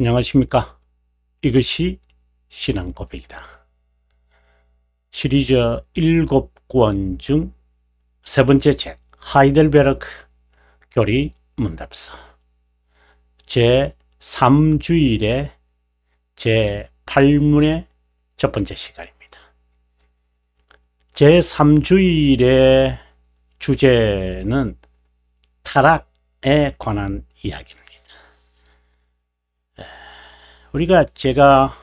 안녕하십니까 이것이 신앙 고백이다 시리즈 7권 중 세 번째 책 하이델베르크 교리 문답서 제 3주일의 제 8문의 첫 번째 시간입니다 제 3주일의 주제는 타락에 관한 이야기입니다 우리가 제가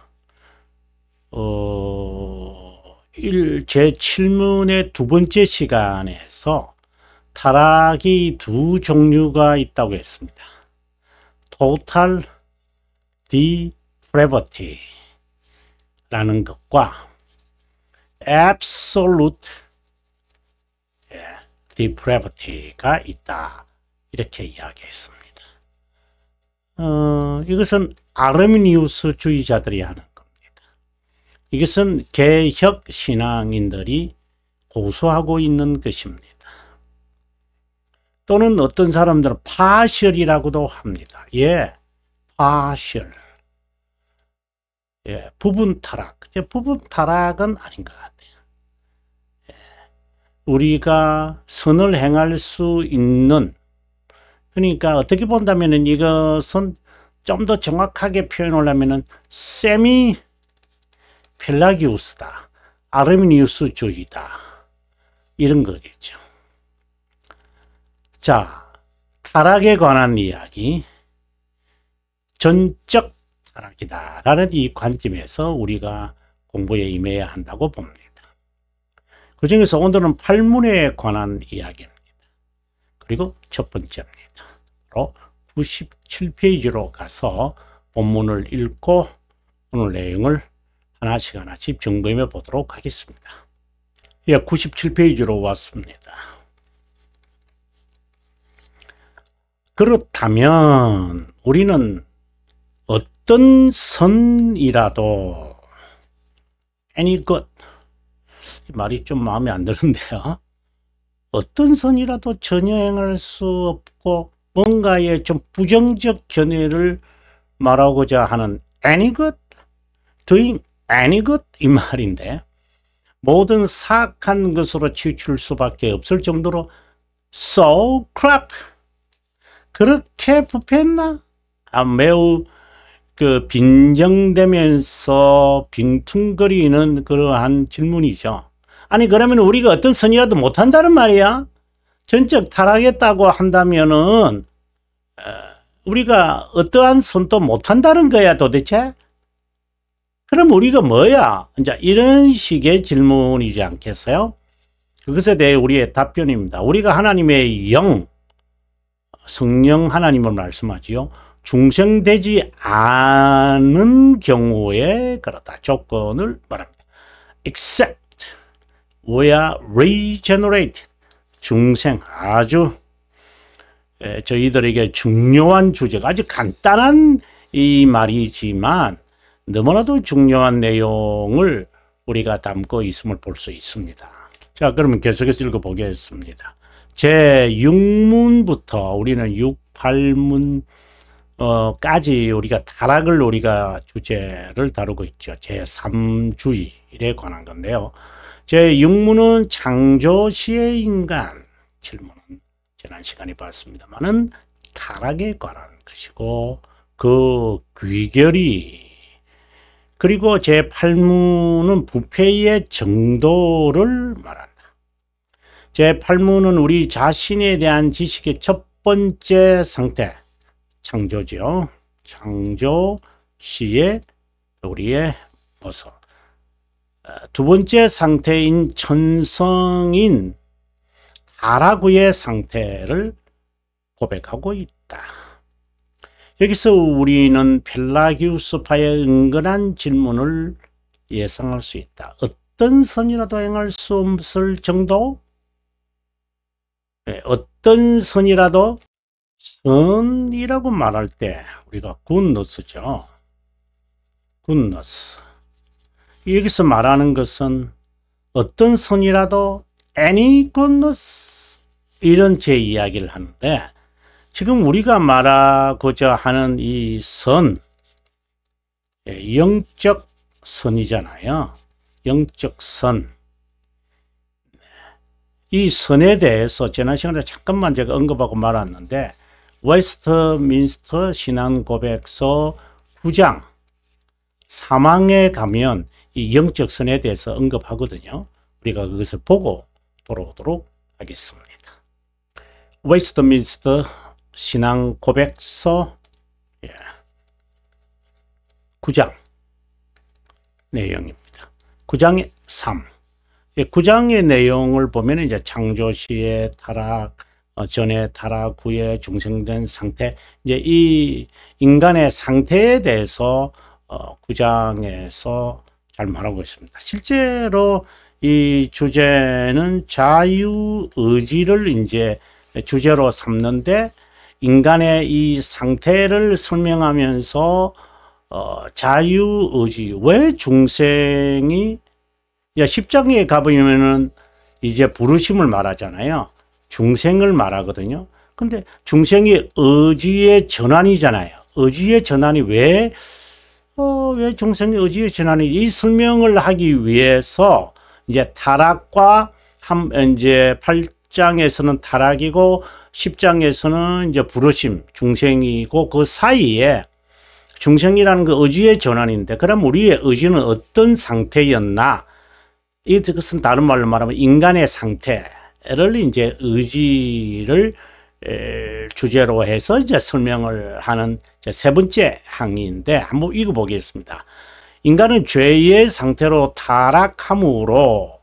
어, 제질문의두 번째 시간에서 타락이 두 종류가 있다고 했습니다. total d e 라는 것과 absolute 예, d 가 있다. 이렇게 이야기했습니다. 어, 이것은 아르미니우스주의자들이 하는 겁니다. 이것은 개혁 신앙인들이 고수하고 있는 것입니다. 또는 어떤 사람들은 파셜이라고도 합니다. 예, 파셜. 예, 부분 타락. 부분 타락은 아닌 것 같아요. 예, 우리가 선을 행할 수 있는 그러니까 어떻게 본다면 이것은 좀더 정확하게 표현하려면 세미 펠라기우스다. 아르미니우스 쪽이다. 이런 거겠죠. 자, 타락에 관한 이야기. 전적 타락이다. 라는 이 관점에서 우리가 공부에 임해야 한다고 봅니다. 그 중에서 오늘은 팔문에 관한 이야기입니다. 그리고 첫 번째입니다. 바로 97페이지로 가서 본문을 읽고 오늘 내용을 하나씩 하나씩 점검해 보도록 하겠습니다. 예, 97페이지로 왔습니다. 그렇다면 우리는 어떤 선이라도 any good 그 말이 좀 마음에 안 드는데요. 어떤 선이라도 전여행할 수 없고 뭔가의 좀 부정적 견해를 말하고자 하는 any good, doing any good 이 말인데 모든 사악한 것으로 치우칠 수밖에 없을 정도로 so crap 그렇게 부패했나? 아, 매우 그 빈정대면서 빙퉁거리는 그러한 질문이죠. 아니 그러면 우리가 어떤 선이라도 못한다는 말이야? 전적 타락했다고 한다면은 어, 우리가 어떠한 손도 못한다는 거야 도대체? 그럼 우리가 뭐야? 이제 이런 식의 질문이지 않겠어요? 그것에 대해 우리의 답변입니다. 우리가 하나님의 영, 성령 하나님을 말씀하지요. 중생되지 않은 경우에 그렇다. 조건을 말합니다. except we are regenerated. 중생 아주 저희들에게 중요한 주제가 아주 간단한 이 말이지만 너무나도 중요한 내용을 우리가 담고 있음을 볼 수 있습니다. 자 그러면 계속해서 읽어보겠습니다. 제 6문부터 우리는 6, 8문 어, 까지 우리가 타락을 우리가 주제를 다루고 있죠. 제3주일에 관한 건데요. 제6문은 창조시의 인간 질문은 지난 시간에 봤습니다만은 타락에 관한 것이고 그 귀결이 그리고 제8문은 부패의 정도를 말한다. 제8문은 우리 자신에 대한 지식의 첫 번째 상태, 창조지요. 창조 시의 우리의 모습. 두 번째 상태인 천성인 다라구의 상태를 고백하고 있다. 여기서 우리는 펠라기우스파의 은근한 질문을 예상할 수 있다. 어떤 선이라도 행할 수 없을 정도? 예, 어떤 선이라도 선이라고 말할 때 우리가 굿너스죠. 굿너스. 여기서 말하는 것은 어떤 선이라도 any goodness 이런 제 이야기를 하는데 지금 우리가 말하고자 하는 이 선, 예, 영적 선이잖아요. 영적 선. 이 선에 대해서 지난 시간에 잠깐만 제가 언급하고 말았는데 웨스트민스터 신앙 고백서 9장 사망에 가면 이 영적 선에 대해서 언급하거든요. 우리가 그것을 보고 돌아오도록 하겠습니다. 웨스트민스터 신앙 고백서 9장 예, 내용입니다. 9장 3. 9장의 내용을 보면 이제 창조시의 타락, 어, 전의 타락 후에 중생된 상태, 이제 이 인간의 상태에 대해서 9장에서 어, 잘 말하고 있습니다. 실제로 이 주제는 자유의지를 이제 주제로 삼는데 인간의 이 상태를 설명하면서 어, 자유의지 왜 중생이 십장에 가보면은 이제 부르심을 말하잖아요. 중생을 말하거든요. 근데 중생이 의지의 전환이잖아요. 의지의 전환이 왜 어, 왜 중생의 의지에 지나지이 설명을 하기 위해서 이제 타락과 함, 이제 8장에서는 타락이고 10장에서는 이제 부르심 중생이고 그 사이에 중생이라는 그 의지의 전환인데 그럼 우리의 의지는 어떤 상태였나 이것은 다른 말로 말하면 인간의 상태를 이제 의지를 주제로 해서 이제 설명을 하는 세 번째 항의인데 한번 읽어보겠습니다. 인간은 죄의 상태로 타락함으로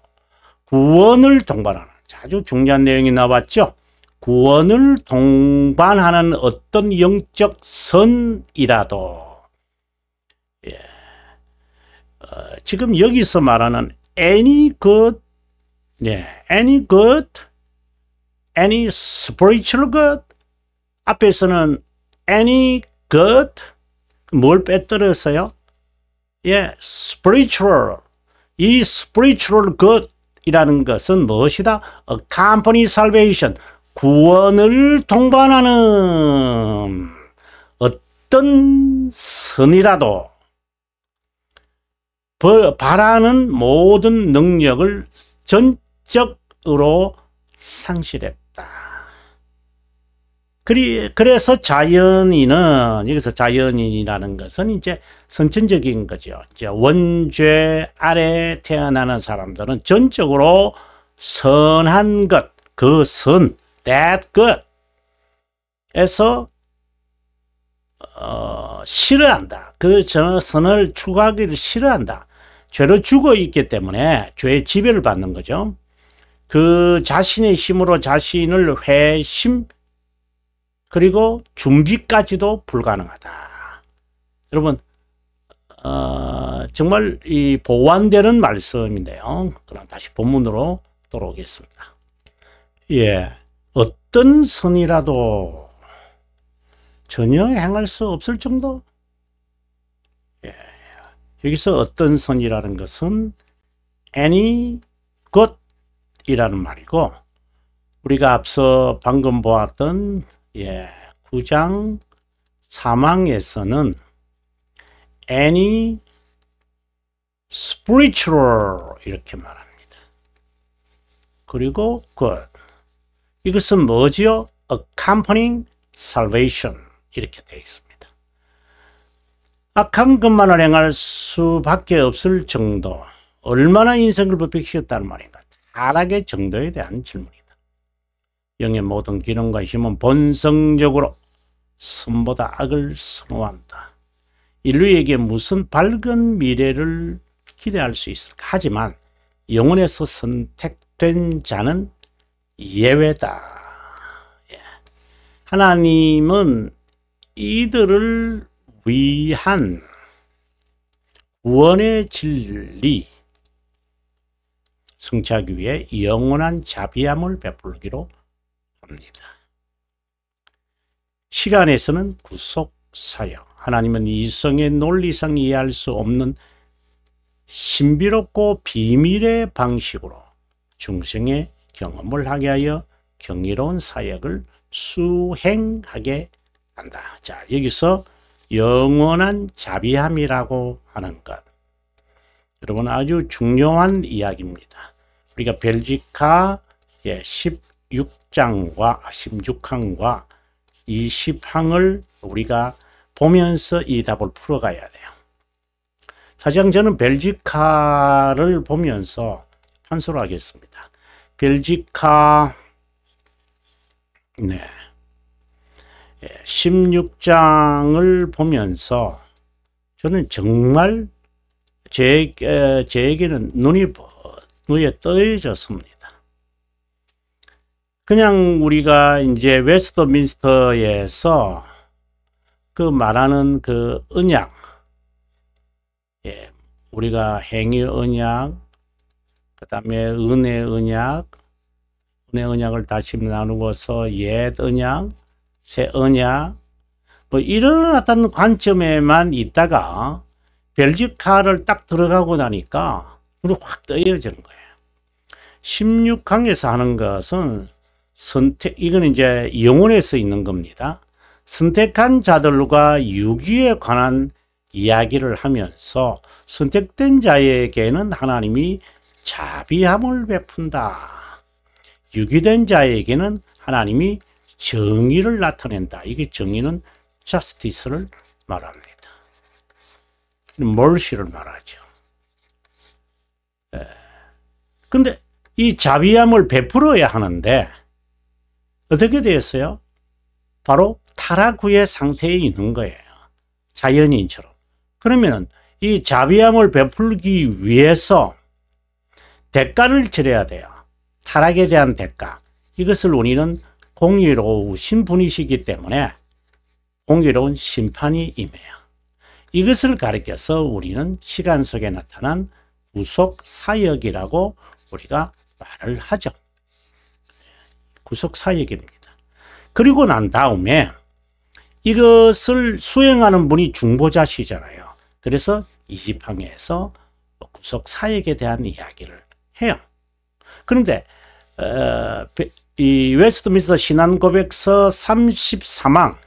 구원을 동반하는 아주 중요한 내용이 나왔죠. 구원을 동반하는 어떤 영적 선이라도 예. 어, 지금 여기서 말하는 any good, 예, any good any spiritual good 앞에서는 any good 뭘 빼뜨렸어요? 예, spiritual 이 spiritual good이라는 것은 무엇이다? A company salvation 구원을 동반하는 어떤 선이라도 바라는 모든 능력을 전적으로 상실해 그리, 그래서 자연인은, 여기서 자연인이라는 것은 이제 선천적인 거죠. 이제 원죄 아래 태어나는 사람들은 전적으로 선한 것, 그 선, that good, 에서 어, 싫어한다. 그 선을 추구하기를 싫어한다. 죄로 죽어 있기 때문에 죄의 지배를 받는 거죠. 그 자신의 힘으로 자신을 회심, 그리고 중지까지도 불가능하다. 여러분 어, 정말 이 보완되는 말씀인데요. 그럼 다시 본문으로 돌아오겠습니다. 예, 어떤 선이라도 전혀 행할 수 없을 정도. 예, 여기서 어떤 선이라는 것은 any good 이라는 말이고 우리가 앞서 방금 보았던 예, 9장 사망에서는 any spiritual 이렇게 말합니다. 그리고 good. 이것은 뭐지요? accompanying salvation 이렇게 되어 있습니다. 악한 것만을 행할 수밖에 없을 정도 얼마나 인생을 부패시켰다는 말인가? 타락의 정도에 대한 질문입니다. 영의 모든 기능과 힘은 본성적으로 선보다 악을 선호한다. 인류에게 무슨 밝은 미래를 기대할 수 있을까? 하지만 영혼에서 선택된 자는 예외다. 예. 하나님은 이들을 위한 구원의 진리 성취하기 위해 영원한 자비함을 베풀기로 겁니다. 시간에서는 구속사역. 하나님은 이성의 논리상 이해할 수 없는 신비롭고 비밀의 방식으로 중생의 경험을 하게 하여 경이로운 사역을 수행하게 한다. 자, 여기서 영원한 자비함이라고 하는 것. 여러분 아주 중요한 이야기입니다. 우리가 벨지카 16 10장과 16항과 20항을 우리가 보면서 이 답을 풀어가야 돼요. 사실 저는 벨지카를 보면서 판소를 하겠습니다. 벨지카 네. 16장을 예, 보면서 저는 정말 제, 제에게는 눈이 눈에 떠해졌습니다. 그냥 우리가 이제 웨스터민스터에서그 말하는 그은약 예, 우리가 행위 은약그 다음에 은혜 은약 은혜 은약을 다시 나누어서 옛은약새은약뭐 이런 어떤 관점에만 있다가 벨지카를 딱 들어가고 나니까 눈이 확 떠여지는 거예요. 16강에서 하는 것은 선택, 이건 이제 영혼에서 있는 겁니다. 선택한 자들과 유기에 관한 이야기를 하면서 선택된 자에게는 하나님이 자비함을 베푼다. 유기된 자에게는 하나님이 정의를 나타낸다. 이게 정의는 justice를 말합니다. 멀시를 말하죠. 예. 근데 이 자비함을 베풀어야 하는데 어떻게 되었어요? 바로 타락후의 상태에 있는 거예요. 자연인처럼. 그러면 이 자비함을 베풀기 위해서 대가를 치러야 돼요. 타락에 대한 대가. 이것을 우리는 공의로우신 분이시기 때문에 공의로운 심판이 임해요. 이것을 가리켜서 우리는 시간 속에 나타난 구속 사역이라고 우리가 말을 하죠. 구속 사역입니다. 그리고 난 다음에 이것을 수행하는 분이 중보자시잖아요. 그래서 이지팡에서 구속 사역에 대한 이야기를 해요. 그런데 어, 이 웨스트민스터 신앙 고백서 34망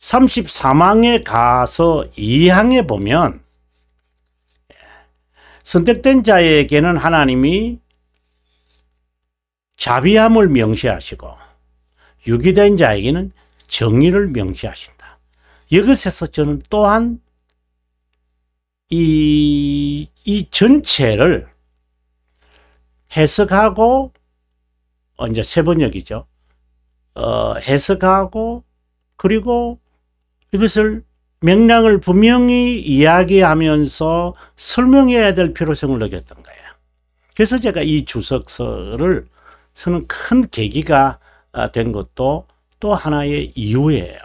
34망에 가서 2항에 보면 선택된 자에게는 하나님이 자비함을 명시하시고 유기된 자에게는 정의를 명시하신다. 이것에서 저는 또한 이, 이 전체를 해석하고 어, 이제 세번역이죠. 어, 해석하고 그리고 이것을 맥락을 분명히 이야기하면서 설명해야 될 필요성을 느꼈던 거예요. 그래서 제가 이 주석서를 서는 큰 계기가 아, 된 것도 또 하나의 이유예요.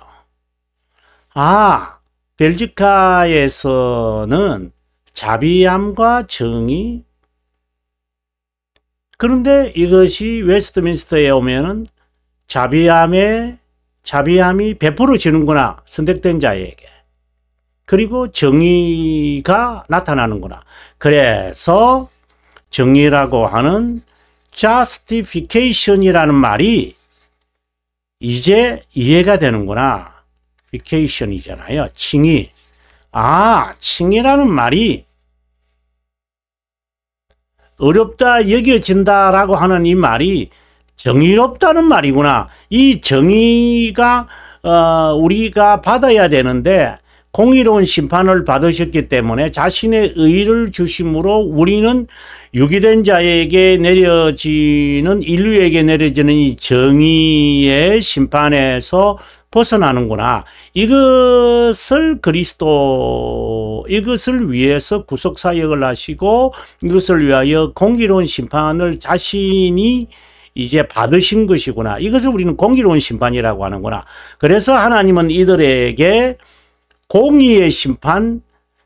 아, 벨지카에서는 자비함과 정의 그런데 이것이 웨스트민스터에 오면은 자비함의 자비함이 베풀어지는구나 선택된 자에게 그리고 정의가 나타나는구나 그래서 정의라고 하는 justification이라는 말이 이제 이해가 되는구나. j u c a t i o n 이잖아요 칭의. 아, 칭이라는 말이 어렵다 여겨진다라고 하는 이 말이 정의롭다는 말이구나. 이 정의가 어, 우리가 받아야 되는데 공의로운 심판을 받으셨기 때문에 자신의 의를 주심으로 우리는 유기된 자에게 내려지는 인류에게 내려지는 이 정의의 심판에서 벗어나는구나. 이것을 그리스도 이것을 위해서 구속 사역을 하시고 이것을 위하여 공의로운 심판을 자신이 이제 받으신 것이구나. 이것을 우리는 공의로운 심판이라고 하는구나. 그래서 하나님은 이들에게 공의의 심판,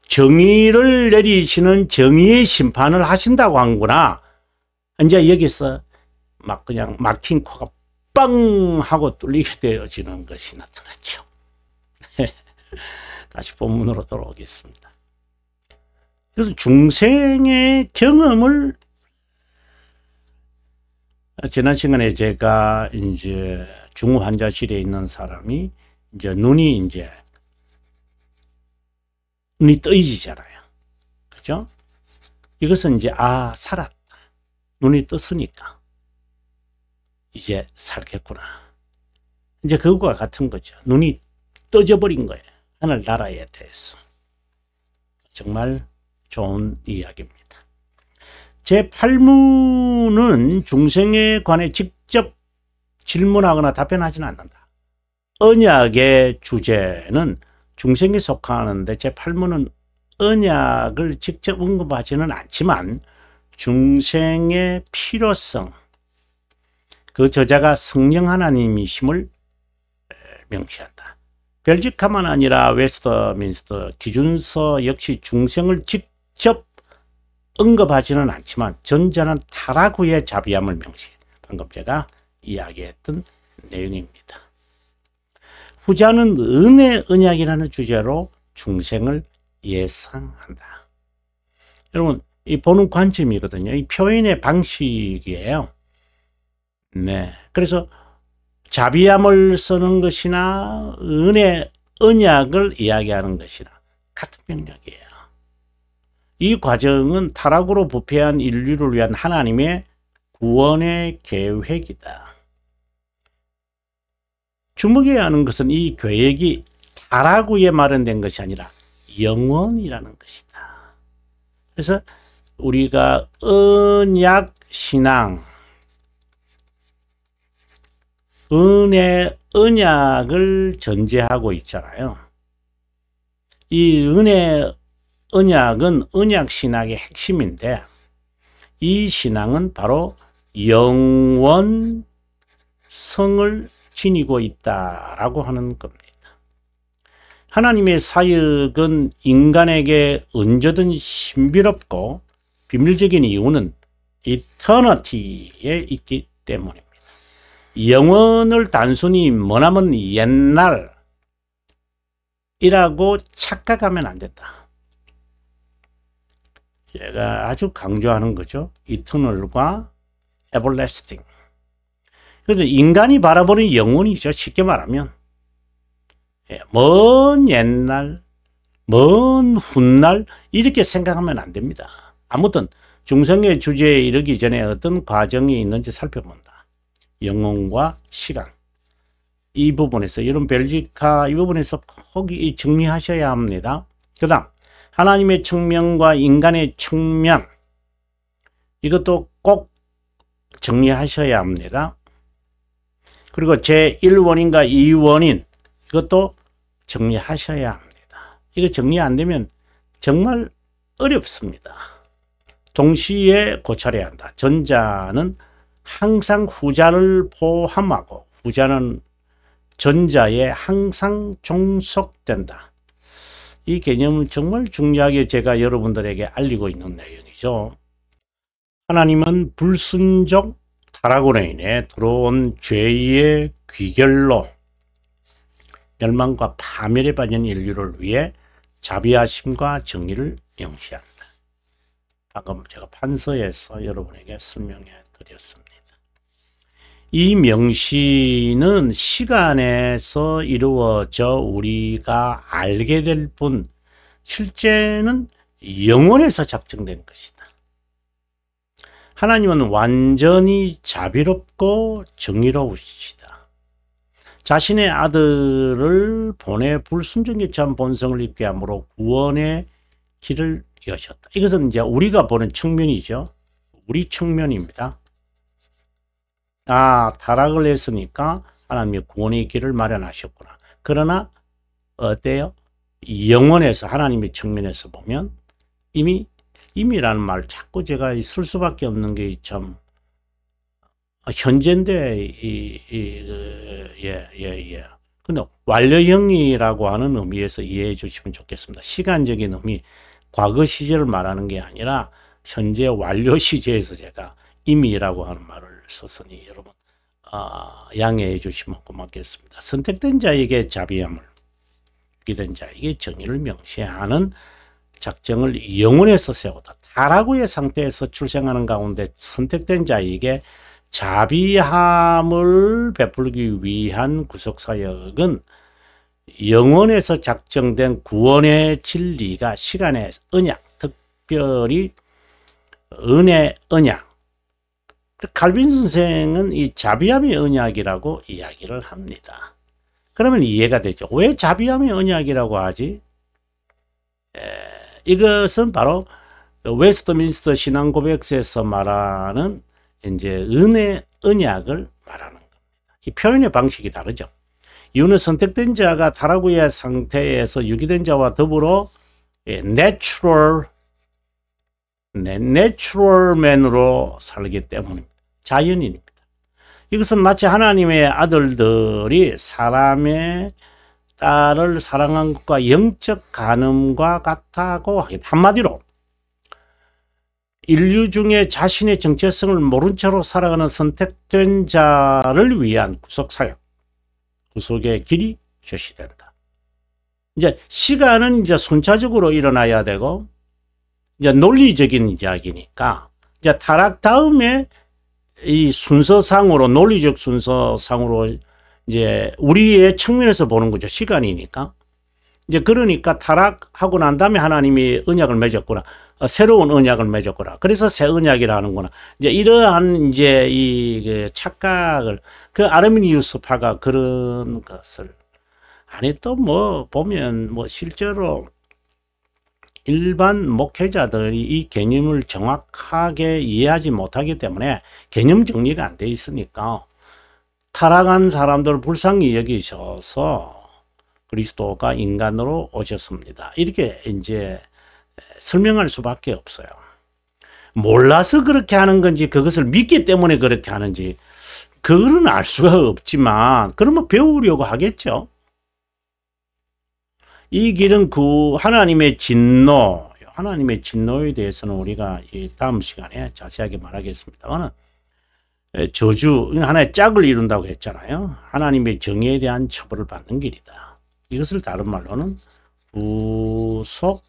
정의를 내리시는 정의의 심판을 하신다고 한구나. 이제 여기서 막 그냥 막힌 코가 빵 하고 뚫리게 되어지는 것이 나타났죠. 다시 본문으로 돌아오겠습니다. 그래서 중생의 경험을 지난 시간에 제가 이제 중환자실에 있는 사람이 이제 눈이 이제 눈이 떠지잖아요. 그죠? 이것은 이제 아 살았다. 눈이 떴으니까 이제 살겠구나. 이제 그거와 같은 거죠. 눈이 떠져버린 거예요. 하늘나라에 대해서. 정말 좋은 이야기입니다. 제8무는 중생에 관해 직접 질문하거나 답변하지는 않는다. 언약의 주제는 중생에 속하는데 제팔문은 언약을 직접 언급하지는 않지만 중생의 필요성 그 저자가 성령 하나님이심을 명시한다. 별직함만 아니라 웨스터민스터 기준서 역시 중생을 직접 언급하지는 않지만 전자는 타락 후의 자비함을 명시해 방금 제가 이야기했던 내용입니다. 후자는 은혜 은약이라는 주제로 중생을 예상한다. 여러분, 이 보는 관점이거든요. 이 표현의 방식이에요. 네. 그래서 자비함을 쓰는 것이나 은혜, 언약을 이야기하는 것이나 같은 맥락이에요. 이 과정은 타락으로 부패한 인류를 위한 하나님의 구원의 계획이다. 주목해야 하는 것은 이 계획이 아라고에 마련된 것이 아니라 영원이라는 것이다. 그래서 우리가 언약 신앙, 은혜 언약을 전제하고 있잖아요. 이 은혜 언약은 언약 신학의 핵심인데 이 신앙은 바로 영원성을 지니고 있다라고 하는 겁니다. 하나님의 사역은 인간에게 언제든 신비롭고 비밀적인 이유는 이터너티에 있기 때문입니다. 영원을 단순히 뭐냐면 옛날이라고 착각하면 안 된다. 제가 아주 강조하는 거죠. 이터널과 에버레스팅. 그래서 인간이 바라보는 영혼이죠. 쉽게 말하면. 예, 먼 옛날, 먼 훗날 이렇게 생각하면 안 됩니다. 아무튼 중성의 주제에 이르기 전에 어떤 과정이 있는지 살펴본다. 영혼과 시간. 이 부분에서 여러분 벨지카 이 부분에서 꼭이 정리하셔야 합니다. 그 다음 하나님의 측면과 인간의 측면 이것도 꼭 정리하셔야 합니다. 그리고 제1원인과 2원인 이것도 정리하셔야 합니다. 이거 정리 안 되면 정말 어렵습니다. 동시에 고찰해야 한다. 전자는 항상 후자를 포함하고 후자는 전자에 항상 종속된다. 이 개념을 정말 중요하게 제가 여러분들에게 알리고 있는 내용이죠. 하나님은 불순종, 타라으로 인해 들어온 죄의 귀결로 멸망과 파멸에 빠진 인류를 위해 자비하심과 정의를 명시한다 방금 제가 판서에서 여러분에게 설명해 드렸습니다. 이 명시는 시간에서 이루어져 우리가 알게 될 뿐, 실제는 영혼에서 작정된 것이다. 하나님은 완전히 자비롭고 정의로우시다. 자신의 아들을 보내 불순종에 본성을 입게 함으로 구원의 길을 여셨다. 이것은 이제 우리가 보는 측면이죠. 우리 측면입니다. 아, 타락을 했으니까 하나님이 구원의 길을 마련하셨구나. 그러나 어때요? 영원에서 하나님의 측면에서 보면 이미 임이라는 말 자꾸 제가 쓸 수밖에 없는 게참 현재인데 이예예 그, 예, 예. 근데 완료형이라고 하는 의미에서 이해해 주시면 좋겠습니다. 시간적인 의미 과거 시제를 말하는 게 아니라 현재 완료 시제에서 제가 임이라고 하는 말을 썼으니 여러분 아, 양해해 주시면 고맙겠습니다. 선택된 자에게 자비함을 기된 자에게 정의를 명시하는 작정을 영원에서 세우다. 타락의 상태에서 출생하는 가운데 선택된 자에게 자비함을 베풀기 위한 구속사역은 영원에서 작정된 구원의 진리가 시간의 언약, 특별히 은혜 언약. 갈빈 선생은 이 자비함의 언약이라고 이야기를 합니다. 그러면 이해가 되죠. 왜 자비함의 언약이라고 하지? 에... 이것은 바로 웨스트민스터 신앙 고백서에서 말하는 이제 은혜 언약을 말하는 겁니다. 이 표현의 방식이 다르죠. 이유는 선택된 자가 타락의 상태에서 유기된 자와 더불어 내추럴 예, 내추럴맨으로 네, 살기 때문입니다. 자연인입니다. 이것은 마치 하나님의 아들들이 사람의 딸을 사랑한 것과 영적 가늠과 같다고 하겠다. 한마디로 인류 중에 자신의 정체성을 모른 채로 살아가는 선택된 자를 위한 구속사역, 구속의 길이 제시된다. 이제 시간은 이제 순차적으로 일어나야 되고 이제 논리적인 이야기니까 이제 타락 다음에 이 순서상으로 논리적 순서상으로 이제 우리의 측면에서 보는 거죠. 시간이니까. 이제 그러니까 타락하고 난 다음에 하나님이 언약을 맺었구나. 어, 새로운 언약을 맺었구나. 그래서 새 언약이라는구나. 이제 이러한 이제 이 그 착각을 그 아르미니우스파가 그런 것을 아니 또 뭐 보면 뭐 실제로 일반 목회자들이 이 개념을 정확하게 이해하지 못하기 때문에 개념 정리가 안 돼 있으니까 타락한 사람들을 불쌍히 여기셔서 그리스도가 인간으로 오셨습니다. 이렇게 이제 설명할 수밖에 없어요. 몰라서 그렇게 하는 건지 그것을 믿기 때문에 그렇게 하는지 그거는 알 수가 없지만 그러면 배우려고 하겠죠. 이 길은 그 하나님의 진노, 하나님의 진노에 대해서는 우리가 다음 시간에 자세하게 말하겠습니다. 오늘 저주 하나의 짝을 이룬다고 했잖아요. 하나님의 정의에 대한 처벌을 받는 길이다. 이것을 다른 말로는 부속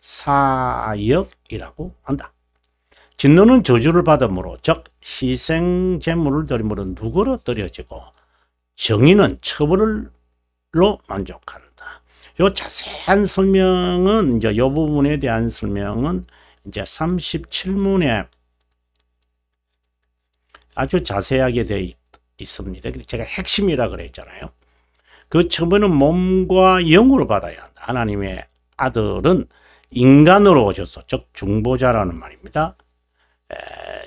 사역이라고 한다. 진노는 저주를 받음으로 즉 희생 제물을 드림으로 누구로 드려지고 정의는 처벌로 만족한다. 요 자세한 설명은 이제 요 부분에 대한 설명은 이제 37문에 아주 자세하게 되어 있습니다. 제가 핵심이라 그랬잖아요. 그 처분은 몸과 영으로 받아야 한다. 하나님의 아들은 인간으로 오셨어. 즉 중보자라는 말입니다. 에,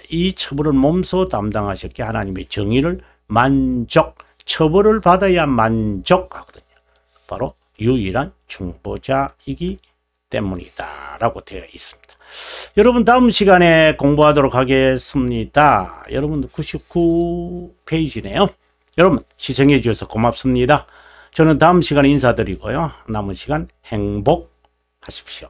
이 처벌은 몸소 담당하셨기 하나님의 정의를 만족, 처벌을 받아야 만족하거든요. 바로 유일한 중보자이기 때문이다라고 되어 있습니다. 여러분 다음 시간에 공부하도록 하겠습니다. 여러분 99페이지네요. 여러분 시청해 주셔서 고맙습니다. 저는 다음 시간에 인사드리고요. 남은 시간 행복하십시오.